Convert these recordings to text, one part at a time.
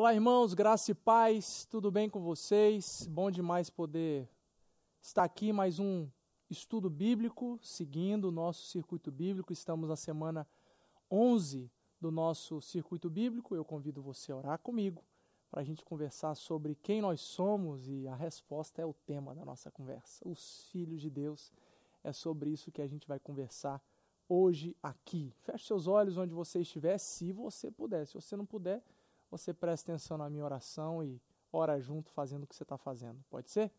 Olá, irmãos, graça e paz, tudo bem com vocês? Bom demais poder estar aqui mais um estudo bíblico, seguindo o nosso circuito bíblico. Estamos na semana 11 do nosso circuito bíblico. Eu convido você a orar comigo para a gente conversar sobre quem nós somos e a resposta é o tema da nossa conversa: os filhos de Deus. É sobre isso que a gente vai conversar hoje aqui. Feche seus olhos onde você estiver, se você puder. Se você não puder, você presta atenção na minha oração e ora junto fazendo o que você está fazendo. Pode ser?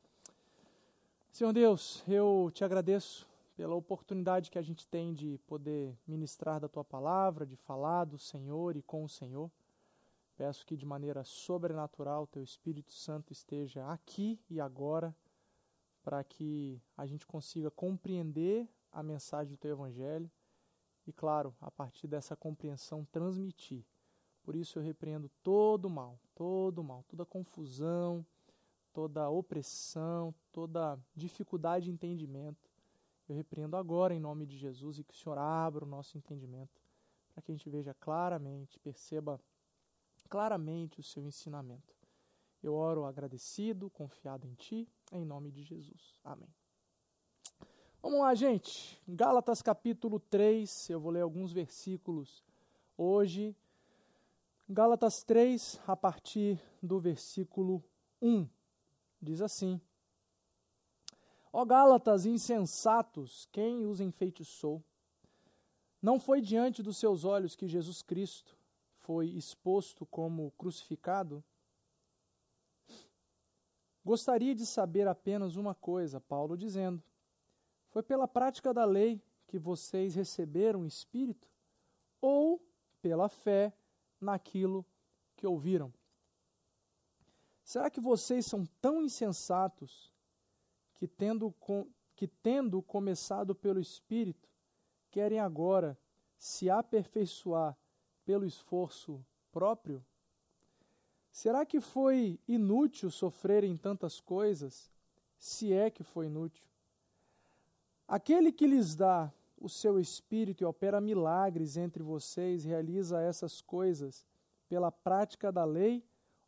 Senhor Deus, eu te agradeço pela oportunidade que a gente tem de poder ministrar da tua palavra, de falar do Senhor e com o Senhor. Peço que de maneira sobrenatural teu Espírito Santo esteja aqui e agora para que a gente consiga compreender a mensagem do teu evangelho e claro, a partir dessa compreensão transmitir por isso eu repreendo todo o mal, todo o mal, toda confusão, toda opressão, toda dificuldade de entendimento. Eu repreendo agora em nome de Jesus e que o Senhor abra o nosso entendimento para que a gente veja claramente, perceba claramente o seu ensinamento. Eu oro agradecido, confiado em Ti, em nome de Jesus. Amém. Vamos lá, gente. Gálatas capítulo 3, eu vou ler alguns versículos hoje Gálatas 3, a partir do versículo 1, diz assim: Ó Gálatas insensatos, quem os enfeitiçou? Não foi diante dos seus olhos que Jesus Cristo foi exposto como crucificado? Gostaria de saber apenas uma coisa, Paulo dizendo: Foi pela prática da lei que vocês receberam o Espírito? Ou pela fé naquilo que ouviram. Será que vocês são tão insensatos que, tendo, com, que, tendo começado pelo Espírito, querem agora se aperfeiçoar pelo esforço próprio? Será que foi inútil sofrerem tantas coisas, se é que foi inútil? Aquele que lhes dá o seu espírito e opera milagres entre vocês, realiza essas coisas pela prática da lei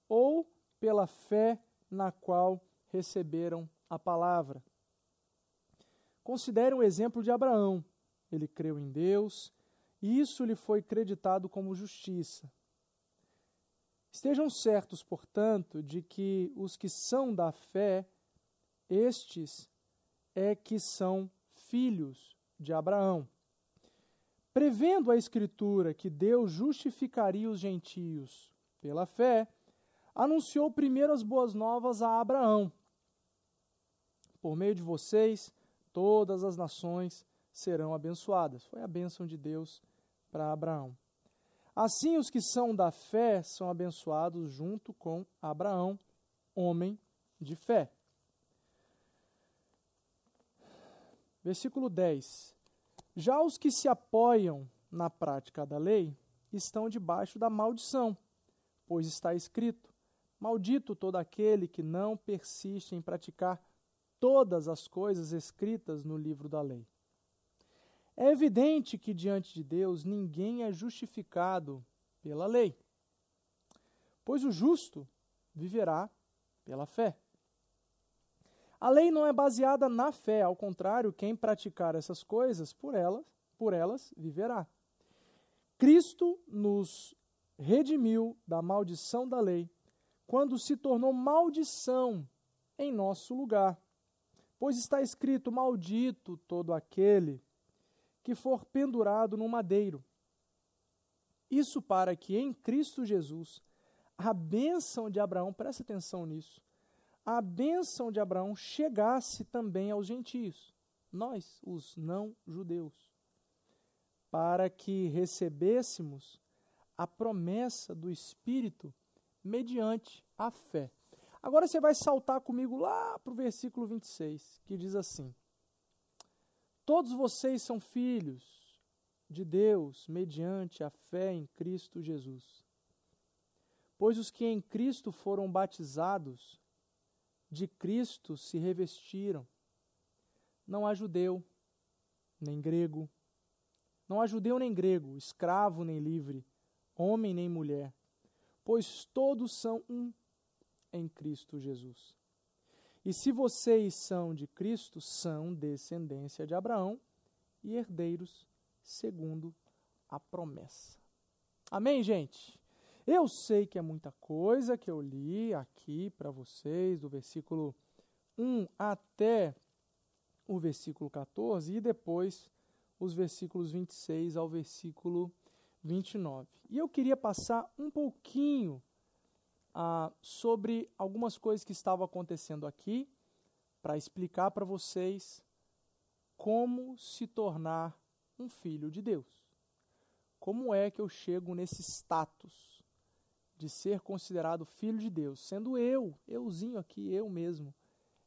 ou pela fé na qual receberam a palavra. Considere o um exemplo de Abraão. Ele creu em Deus e isso lhe foi creditado como justiça. Estejam certos, portanto, de que os que são da fé, estes é que são filhos de Abraão. Prevendo a Escritura que Deus justificaria os gentios pela fé, anunciou primeiro as boas novas a Abraão. Por meio de vocês, todas as nações serão abençoadas. Foi a bênção de Deus para Abraão. Assim, os que são da fé são abençoados junto com Abraão, homem de fé. Versículo 10. Já os que se apoiam na prática da lei estão debaixo da maldição, pois está escrito: Maldito todo aquele que não persiste em praticar todas as coisas escritas no livro da lei. É evidente que diante de Deus ninguém é justificado pela lei, pois o justo viverá pela fé. A lei não é baseada na fé, ao contrário, quem praticar essas coisas por elas, por elas viverá. Cristo nos redimiu da maldição da lei, quando se tornou maldição em nosso lugar. Pois está escrito: Maldito todo aquele que for pendurado no madeiro. Isso para que em Cristo Jesus a bênção de Abraão, preste atenção nisso, a bênção de Abraão chegasse também aos gentios, nós, os não-judeus, para que recebêssemos a promessa do Espírito mediante a fé. Agora você vai saltar comigo lá para o versículo 26, que diz assim: Todos vocês são filhos de Deus mediante a fé em Cristo Jesus. Pois os que em Cristo foram batizados de Cristo se revestiram. Não há judeu, nem grego. Não há judeu nem grego, escravo nem livre, homem nem mulher, pois todos são um em Cristo Jesus. E se vocês são de Cristo, são descendência de Abraão e herdeiros segundo a promessa. Amém, gente? Eu sei que é muita coisa que eu li aqui para vocês, do versículo 1 até o versículo 14 e depois os versículos 26 ao versículo 29. E eu queria passar um pouquinho ah, sobre algumas coisas que estavam acontecendo aqui para explicar para vocês como se tornar um filho de Deus. Como é que eu chego nesse status? de ser considerado filho de Deus, sendo eu, euzinho aqui, eu mesmo,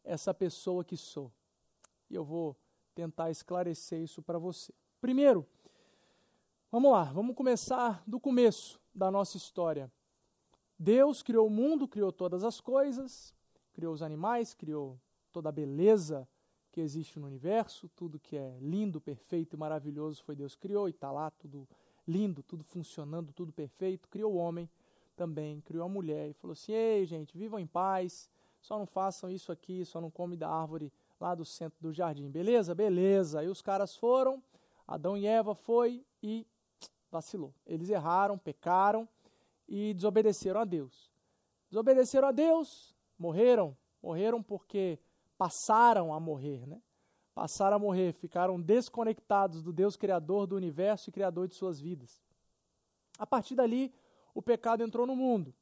essa pessoa que sou. E eu vou tentar esclarecer isso para você. Primeiro, vamos lá, vamos começar do começo da nossa história. Deus criou o mundo, criou todas as coisas, criou os animais, criou toda a beleza que existe no universo, tudo que é lindo, perfeito e maravilhoso foi Deus criou e está lá tudo lindo, tudo funcionando, tudo perfeito, criou o homem também criou a mulher e falou assim: Ei, gente, vivam em paz, só não façam isso aqui, só não comem da árvore lá do centro do jardim, beleza? Beleza. Aí os caras foram, Adão e Eva foi e vacilou. Eles erraram, pecaram e desobedeceram a Deus. Desobedeceram a Deus, morreram, morreram porque passaram a morrer, né? Passaram a morrer, ficaram desconectados do Deus criador do universo e criador de suas vidas. A partir dali, o pecado entrou no mundo.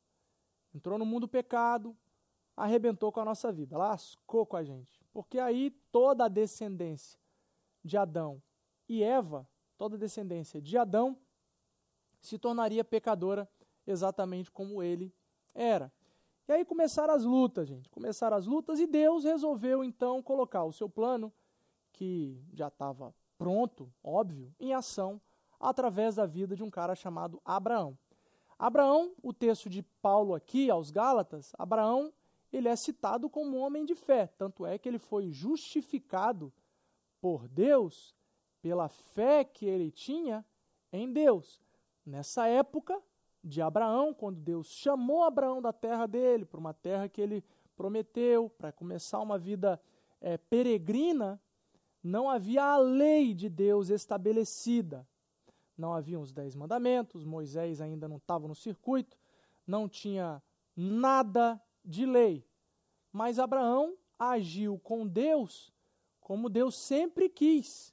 Entrou no mundo o pecado, arrebentou com a nossa vida, lascou com a gente. Porque aí toda a descendência de Adão e Eva, toda a descendência de Adão, se tornaria pecadora exatamente como ele era. E aí começaram as lutas, gente. Começaram as lutas e Deus resolveu então colocar o seu plano, que já estava pronto, óbvio, em ação através da vida de um cara chamado Abraão. Abraão, o texto de Paulo aqui aos Gálatas, Abraão, ele é citado como um homem de fé, tanto é que ele foi justificado por Deus pela fé que ele tinha em Deus. Nessa época de Abraão, quando Deus chamou Abraão da terra dele, para uma terra que ele prometeu, para começar uma vida é, peregrina, não havia a lei de Deus estabelecida não havia os dez mandamentos, Moisés ainda não estava no circuito, não tinha nada de lei. Mas Abraão agiu com Deus como Deus sempre quis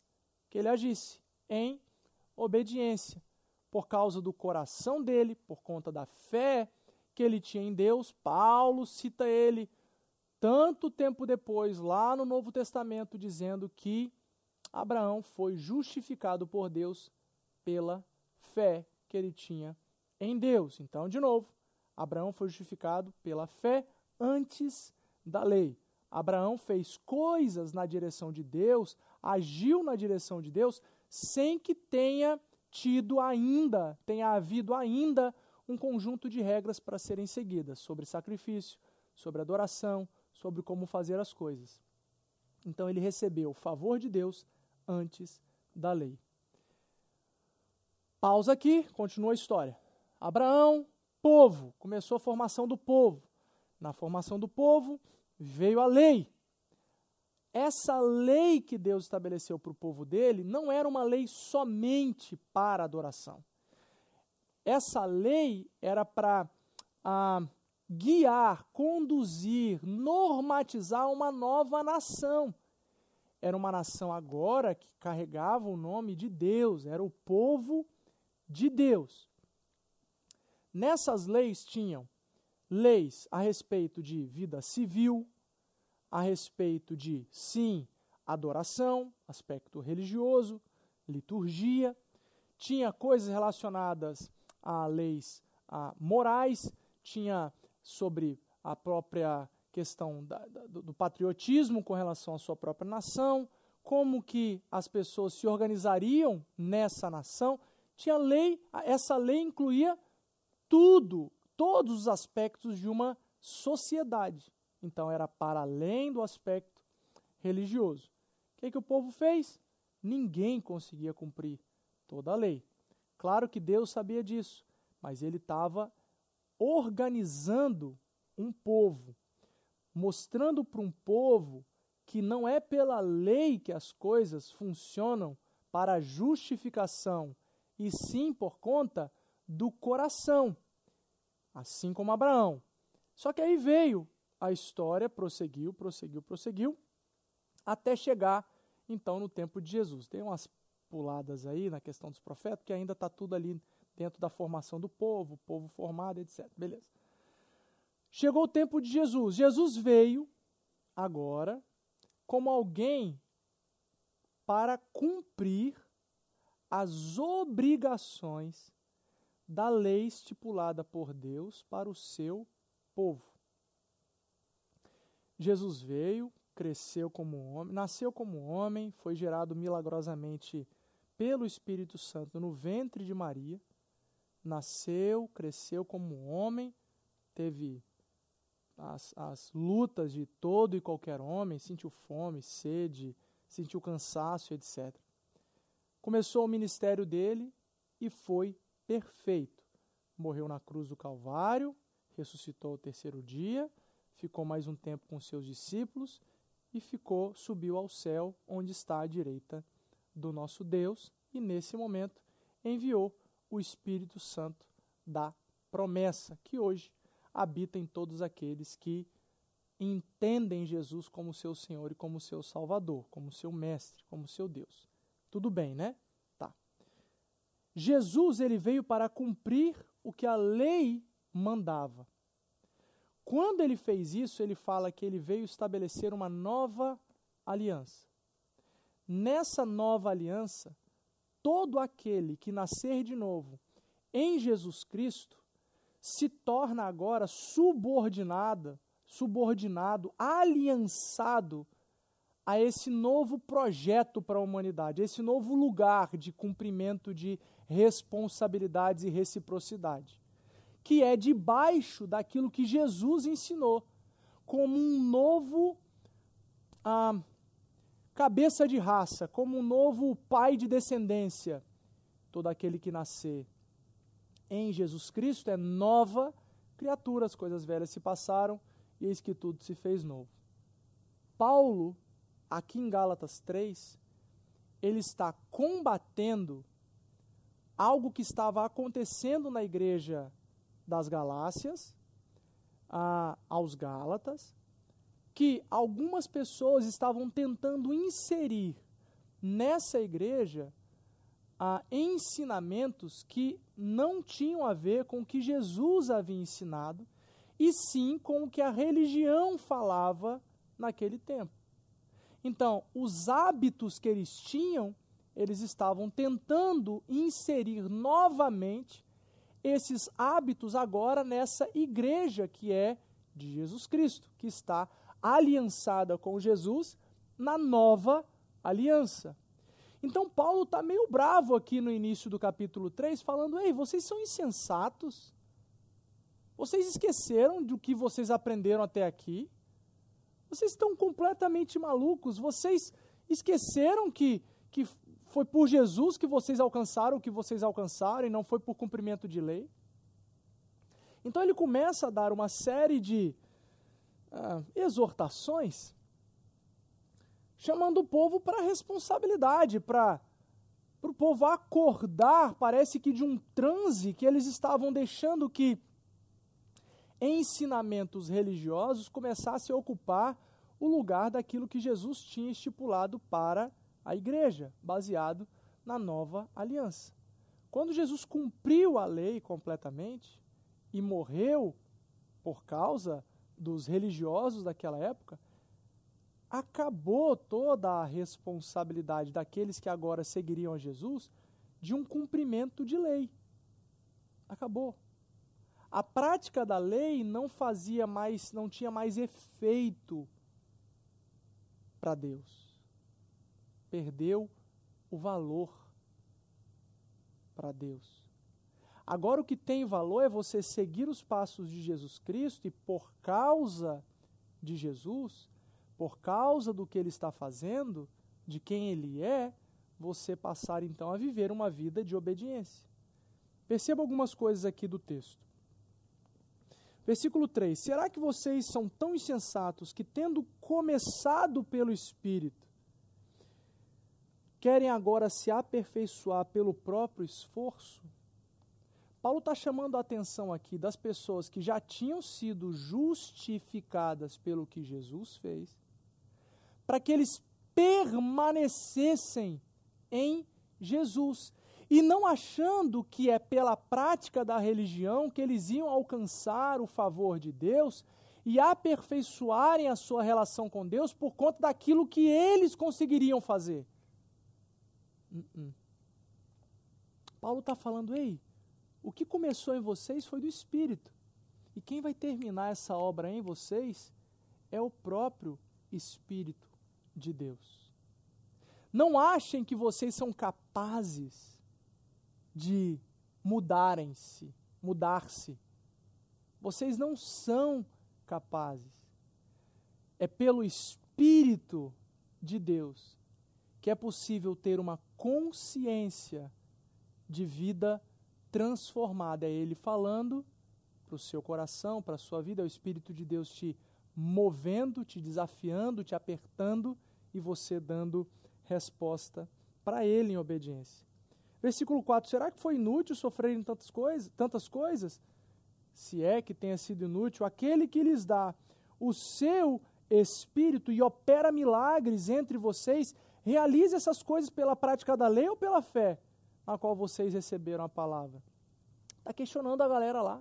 que ele agisse, em obediência, por causa do coração dele, por conta da fé que ele tinha em Deus. Paulo cita ele tanto tempo depois, lá no Novo Testamento, dizendo que Abraão foi justificado por Deus pela fé que ele tinha em Deus. Então, de novo, Abraão foi justificado pela fé antes da lei. Abraão fez coisas na direção de Deus, agiu na direção de Deus, sem que tenha tido ainda, tenha havido ainda um conjunto de regras para serem seguidas sobre sacrifício, sobre adoração, sobre como fazer as coisas. Então ele recebeu o favor de Deus antes da lei. Pausa aqui, continua a história. Abraão, povo, começou a formação do povo. Na formação do povo veio a lei. Essa lei que Deus estabeleceu para o povo dele não era uma lei somente para adoração. Essa lei era para ah, guiar, conduzir, normatizar uma nova nação. Era uma nação agora que carregava o nome de Deus, era o povo de de Deus. Nessas leis tinham leis a respeito de vida civil, a respeito de, sim, adoração, aspecto religioso, liturgia, tinha coisas relacionadas a leis a, morais, tinha sobre a própria questão da, do, do patriotismo com relação à sua própria nação, como que as pessoas se organizariam nessa nação tinha lei, essa lei incluía tudo, todos os aspectos de uma sociedade. Então era para além do aspecto religioso. O que, é que o povo fez? Ninguém conseguia cumprir toda a lei. Claro que Deus sabia disso, mas ele estava organizando um povo, mostrando para um povo que não é pela lei que as coisas funcionam para justificação e sim por conta do coração, assim como Abraão. Só que aí veio a história, prosseguiu, prosseguiu, prosseguiu, até chegar então no tempo de Jesus. Tem umas puladas aí na questão dos profetas, que ainda está tudo ali dentro da formação do povo, povo formado, etc. Beleza. Chegou o tempo de Jesus. Jesus veio agora como alguém para cumprir as obrigações da lei estipulada por Deus para o seu povo. Jesus veio, cresceu como homem, nasceu como homem, foi gerado milagrosamente pelo Espírito Santo no ventre de Maria, nasceu, cresceu como homem, teve as, as lutas de todo e qualquer homem, sentiu fome, sede, sentiu cansaço, etc. Começou o ministério dele e foi perfeito. Morreu na cruz do Calvário, ressuscitou ao terceiro dia, ficou mais um tempo com seus discípulos e ficou, subiu ao céu, onde está à direita do nosso Deus, e nesse momento enviou o Espírito Santo da promessa, que hoje habita em todos aqueles que entendem Jesus como seu Senhor e como seu Salvador, como seu Mestre, como seu Deus. Tudo bem, né? Tá. Jesus ele veio para cumprir o que a lei mandava. Quando ele fez isso, ele fala que ele veio estabelecer uma nova aliança. Nessa nova aliança, todo aquele que nascer de novo em Jesus Cristo se torna agora subordinada, subordinado, aliançado a esse novo projeto para a humanidade, a esse novo lugar de cumprimento de responsabilidades e reciprocidade, que é debaixo daquilo que Jesus ensinou como um novo a ah, cabeça de raça, como um novo pai de descendência. Todo aquele que nascer em Jesus Cristo é nova criatura, as coisas velhas se passaram e eis que tudo se fez novo. Paulo aqui em Gálatas 3, ele está combatendo algo que estava acontecendo na igreja das Galácias, a, aos Gálatas, que algumas pessoas estavam tentando inserir nessa igreja a ensinamentos que não tinham a ver com o que Jesus havia ensinado, e sim com o que a religião falava naquele tempo. Então, os hábitos que eles tinham, eles estavam tentando inserir novamente esses hábitos agora nessa igreja que é de Jesus Cristo, que está aliançada com Jesus na nova aliança. Então, Paulo está meio bravo aqui no início do capítulo 3, falando: Ei, vocês são insensatos? Vocês esqueceram do que vocês aprenderam até aqui? Vocês estão completamente malucos. Vocês esqueceram que, que foi por Jesus que vocês alcançaram o que vocês alcançaram e não foi por cumprimento de lei. Então ele começa a dar uma série de ah, exortações, chamando o povo para responsabilidade, para o povo acordar, parece que de um transe que eles estavam deixando que ensinamentos religiosos começassem a ocupar o lugar daquilo que Jesus tinha estipulado para a igreja, baseado na nova aliança. Quando Jesus cumpriu a lei completamente e morreu por causa dos religiosos daquela época, acabou toda a responsabilidade daqueles que agora seguiriam a Jesus de um cumprimento de lei. Acabou a prática da lei não fazia mais, não tinha mais efeito para Deus. Perdeu o valor para Deus. Agora o que tem valor é você seguir os passos de Jesus Cristo e por causa de Jesus, por causa do que ele está fazendo, de quem ele é, você passar então a viver uma vida de obediência. Perceba algumas coisas aqui do texto. Versículo 3: Será que vocês são tão insensatos que, tendo começado pelo Espírito, querem agora se aperfeiçoar pelo próprio esforço? Paulo está chamando a atenção aqui das pessoas que já tinham sido justificadas pelo que Jesus fez, para que eles permanecessem em Jesus e não achando que é pela prática da religião que eles iam alcançar o favor de Deus e aperfeiçoarem a sua relação com Deus por conta daquilo que eles conseguiriam fazer. Uh -uh. Paulo está falando, ei, o que começou em vocês foi do Espírito. E quem vai terminar essa obra em vocês é o próprio Espírito de Deus. Não achem que vocês são capazes de mudarem-se, mudar-se. Vocês não são capazes. É pelo Espírito de Deus que é possível ter uma consciência de vida transformada. É Ele falando para o seu coração, para a sua vida, é o Espírito de Deus te movendo, te desafiando, te apertando e você dando resposta para Ele em obediência. Versículo 4: Será que foi inútil sofrerem tantas coisas, tantas coisas? Se é que tenha sido inútil, aquele que lhes dá o seu espírito e opera milagres entre vocês, realize essas coisas pela prática da lei ou pela fé na qual vocês receberam a palavra. Está questionando a galera lá.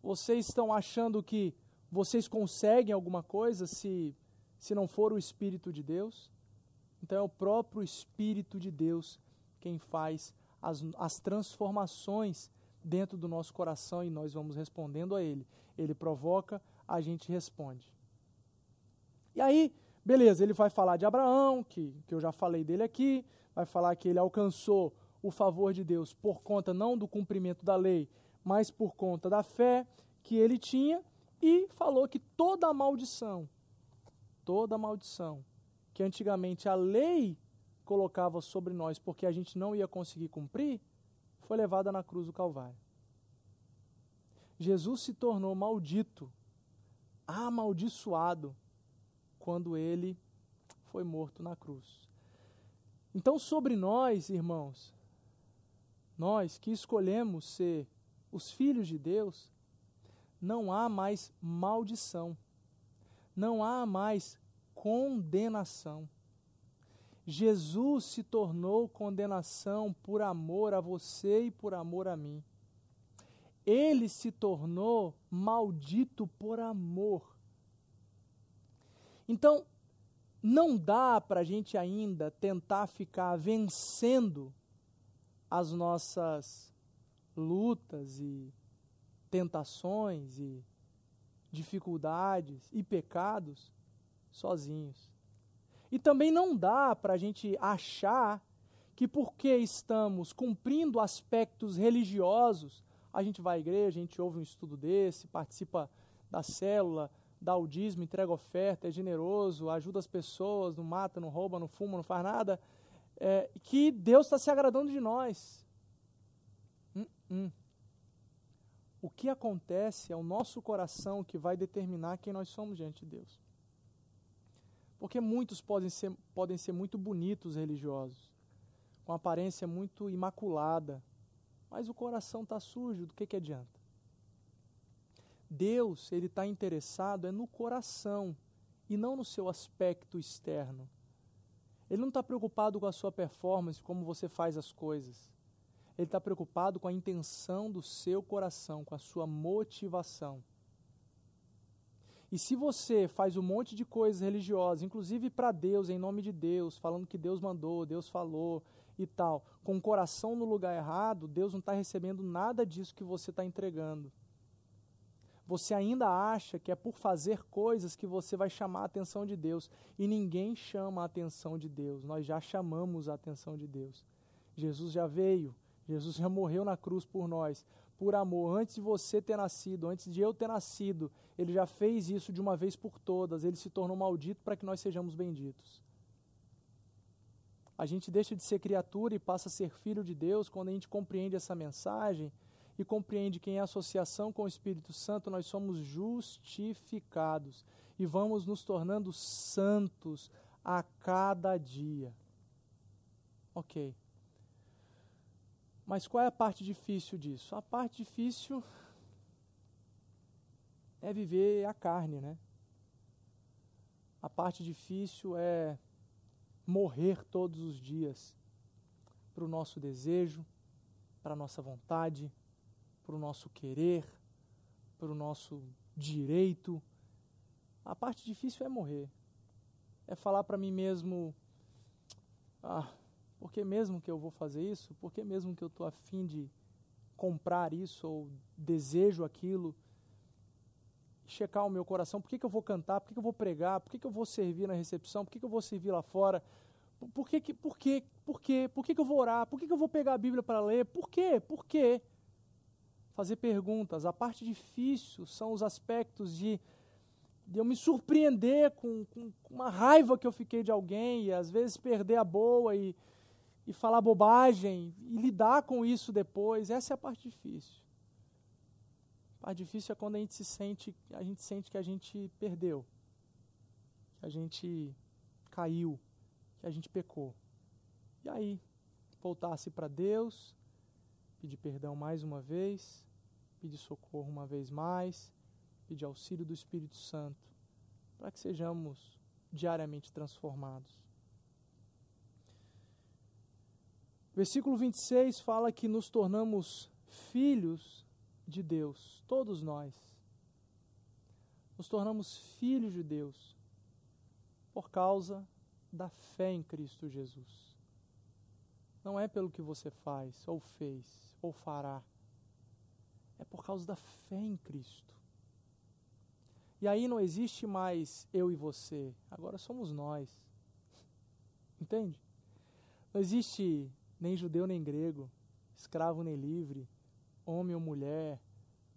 Vocês estão achando que vocês conseguem alguma coisa se, se não for o Espírito de Deus? Então é o próprio Espírito de Deus quem faz as, as transformações dentro do nosso coração e nós vamos respondendo a Ele. Ele provoca, a gente responde. E aí, beleza, ele vai falar de Abraão, que, que eu já falei dele aqui, vai falar que ele alcançou o favor de Deus por conta não do cumprimento da lei, mas por conta da fé que ele tinha, e falou que toda maldição, toda maldição que antigamente a lei colocava sobre nós porque a gente não ia conseguir cumprir, foi levada na cruz do Calvário. Jesus se tornou maldito, amaldiçoado, quando ele foi morto na cruz. Então, sobre nós, irmãos, nós que escolhemos ser os filhos de Deus, não há mais maldição, não há mais condenação. Jesus se tornou condenação por amor a você e por amor a mim. Ele se tornou maldito por amor. Então, não dá para a gente ainda tentar ficar vencendo as nossas lutas e tentações e dificuldades e pecados sozinhos. E também não dá para a gente achar que porque estamos cumprindo aspectos religiosos, a gente vai à igreja, a gente ouve um estudo desse, participa da célula, dá o dízimo, entrega oferta, é generoso, ajuda as pessoas, não mata, não rouba, não fuma, não faz nada, é, que Deus está se agradando de nós. Hum, hum. O que acontece é o nosso coração que vai determinar quem nós somos diante de Deus. Porque muitos podem ser, podem ser muito bonitos religiosos, com aparência muito imaculada, mas o coração está sujo, do que, que adianta? Deus, ele está interessado é no coração e não no seu aspecto externo. Ele não está preocupado com a sua performance, como você faz as coisas. Ele está preocupado com a intenção do seu coração, com a sua motivação. E se você faz um monte de coisas religiosas, inclusive para Deus, em nome de Deus, falando que Deus mandou, Deus falou e tal, com o coração no lugar errado, Deus não está recebendo nada disso que você está entregando. Você ainda acha que é por fazer coisas que você vai chamar a atenção de Deus. E ninguém chama a atenção de Deus. Nós já chamamos a atenção de Deus. Jesus já veio, Jesus já morreu na cruz por nós por amor, antes de você ter nascido, antes de eu ter nascido, ele já fez isso de uma vez por todas, ele se tornou maldito para que nós sejamos benditos. A gente deixa de ser criatura e passa a ser filho de Deus quando a gente compreende essa mensagem e compreende que em associação com o Espírito Santo nós somos justificados e vamos nos tornando santos a cada dia. Ok. Mas qual é a parte difícil disso? A parte difícil é viver a carne, né? A parte difícil é morrer todos os dias para o nosso desejo, para a nossa vontade, para o nosso querer, para o nosso direito. A parte difícil é morrer. É falar para mim mesmo: ah, por que mesmo que eu vou fazer isso? Por que mesmo que eu estou afim de comprar isso ou desejo aquilo? Checar o meu coração, por que, que eu vou cantar? Por que, que eu vou pregar? Por que, que eu vou servir na recepção? Por que, que eu vou servir lá fora? Por que, que, por que, por que, por que, que eu vou orar? Por que, que eu vou pegar a Bíblia para ler? Por que, Por que, Fazer perguntas. A parte difícil são os aspectos de, de eu me surpreender com, com uma raiva que eu fiquei de alguém e às vezes perder a boa e e falar bobagem e lidar com isso depois, essa é a parte difícil. A parte difícil é quando a gente se sente, a gente sente que a gente perdeu, que a gente caiu, que a gente pecou. E aí, voltar-se para Deus, pedir perdão mais uma vez, pedir socorro uma vez mais, pedir auxílio do Espírito Santo, para que sejamos diariamente transformados. Versículo 26 fala que nos tornamos filhos de Deus, todos nós. Nos tornamos filhos de Deus por causa da fé em Cristo Jesus. Não é pelo que você faz, ou fez, ou fará. É por causa da fé em Cristo. E aí não existe mais eu e você, agora somos nós. Entende? Não existe nem judeu nem grego, escravo nem livre, homem ou mulher,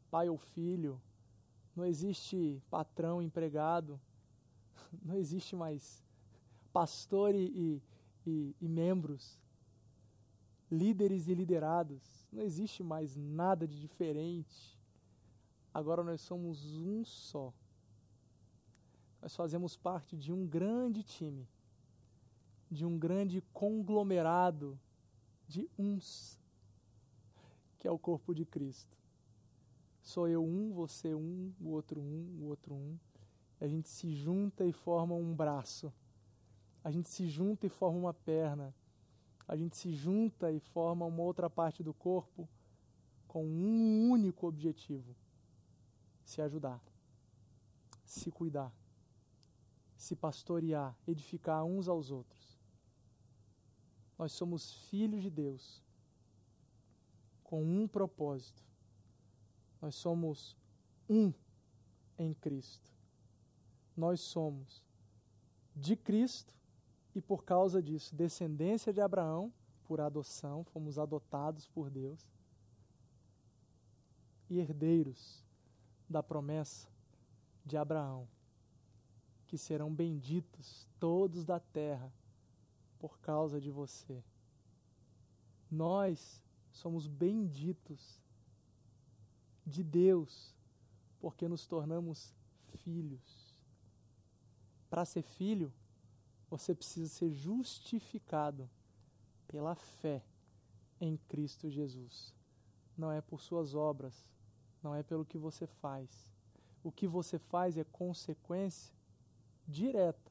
pai ou filho, não existe patrão, empregado, não existe mais pastor e, e, e membros, líderes e liderados, não existe mais nada de diferente. Agora nós somos um só. Nós fazemos parte de um grande time, de um grande conglomerado de uns, que é o corpo de Cristo. Sou eu um, você um, o outro um, o outro um. A gente se junta e forma um braço. A gente se junta e forma uma perna. A gente se junta e forma uma outra parte do corpo com um único objetivo: se ajudar, se cuidar, se pastorear, edificar uns aos outros. Nós somos filhos de Deus com um propósito. Nós somos um em Cristo. Nós somos de Cristo e por causa disso, descendência de Abraão por adoção, fomos adotados por Deus e herdeiros da promessa de Abraão, que serão benditos todos da terra por causa de você. Nós somos benditos de Deus porque nos tornamos filhos. Para ser filho, você precisa ser justificado pela fé em Cristo Jesus. Não é por suas obras, não é pelo que você faz. O que você faz é consequência direta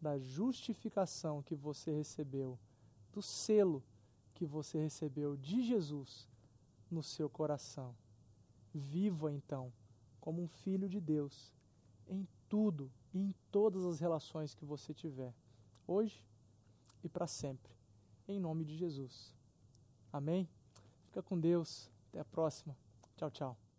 da justificação que você recebeu, do selo que você recebeu de Jesus no seu coração. Viva então como um filho de Deus em tudo e em todas as relações que você tiver, hoje e para sempre, em nome de Jesus. Amém? Fica com Deus. Até a próxima. Tchau, tchau.